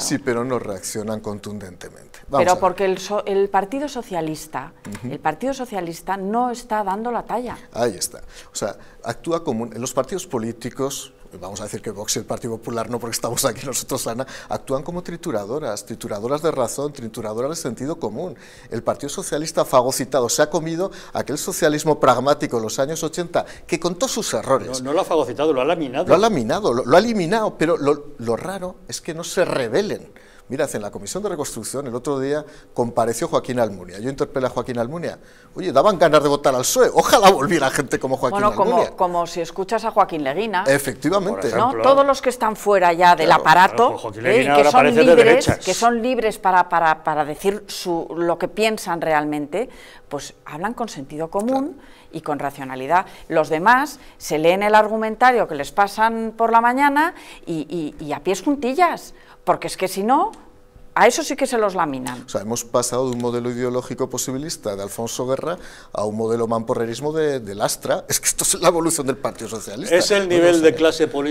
Sí, pero no reaccionan contundentemente. pero porque el, Partido Socialista, el Partido Socialista no está dando la talla. Ahí está. O sea, actúa como los partidos políticos vamos a decir que Vox y el Partido Popular no porque estamos aquí nosotros, Ana, actúan como trituradoras, trituradoras de razón, trituradoras de sentido común. El Partido Socialista fagocitado se ha comido aquel socialismo pragmático en los años 80 que contó sus errores... No, lo ha fagocitado, lo ha laminado. Lo ha laminado, lo, ha eliminado, pero lo, lo raro es que no se rebelen Mirad, en la Comisión de Reconstrucción el otro día compareció Joaquín Almunia. Yo interpelé a Joaquín Almunia. Oye, daban ganas de votar al PSOE. Ojalá volviera gente como Joaquín bueno, Almunia. Como, como si escuchas a Joaquín Leguina. Efectivamente. Todos los que están fuera ya del aparato, pues eh, que, son libres, que son libres para, para, decir lo que piensan realmente, pues hablan con sentido común y con racionalidad. Los demás se leen el argumentario que les pasan por la mañana y a pies juntillas, porque es que si no a eso sí que se los laminan. O sea, hemos pasado de un modelo ideológico posibilista de Alfonso Guerra a un modelo mamporrerismo de, Lastra. Es que esto es la evolución del Partido Socialista. Es el nivel de clase política.